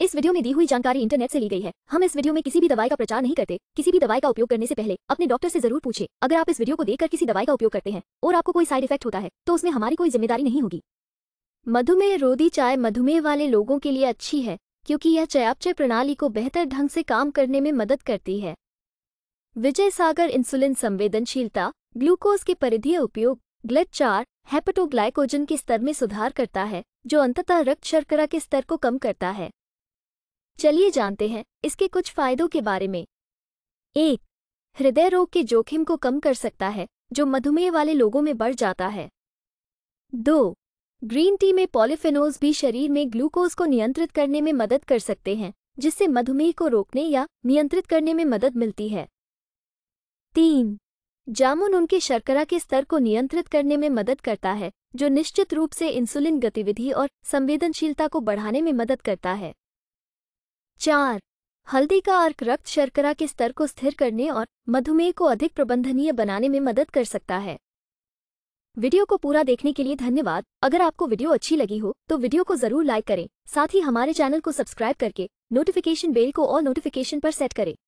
इस वीडियो में दी हुई जानकारी इंटरनेट से ली गई है हम इस वीडियो में किसी भी दवाई का प्रचार नहीं करते किसी भी दवाई का उपयोग करने से पहले अपने डॉक्टर से जरूर पूछे अगर आप इस वीडियो को देखकर किसी दवाई का उपयोग करते हैं और आपको कोई साइड इफेक्ट होता है तो उसमें हमारी कोई जिम्मेदारी नहीं होगी मधुमेह रोधी चाय मधुमेह वाले लोगों के लिए अच्छी है क्योंकि यह चयापचय प्रणाली को बेहतर ढंग से काम करने में मदद करती है विजय सागर इंसुलिन संवेदनशीलता ग्लूकोज के परिधीय उपयोग ग्लट चार हेपेटोग्लाइकोजन के स्तर में सुधार करता है जो अंततः रक्त शर्करा के स्तर को कम करता है चलिए जानते हैं इसके कुछ फायदों के बारे में एक हृदय रोग के जोखिम को कम कर सकता है जो मधुमेह वाले लोगों में बढ़ जाता है दो ग्रीन टी में पॉलिफेनोल्स भी शरीर में ग्लूकोज को नियंत्रित करने में मदद कर सकते हैं जिससे मधुमेह को रोकने या नियंत्रित करने में मदद मिलती है तीन जामुन उनके शर्करा के स्तर को नियंत्रित करने में मदद करता है जो निश्चित रूप से इंसुलिन गतिविधि और संवेदनशीलता को बढ़ाने में मदद करता है चार हल्दी का अर्क रक्त शर्करा के स्तर को स्थिर करने और मधुमेह को अधिक प्रबंधनीय बनाने में मदद कर सकता है वीडियो को पूरा देखने के लिए धन्यवाद अगर आपको वीडियो अच्छी लगी हो तो वीडियो को जरूर लाइक करें साथ ही हमारे चैनल को सब्सक्राइब करके नोटिफिकेशन बेल को और नोटिफिकेशन पर सेट करें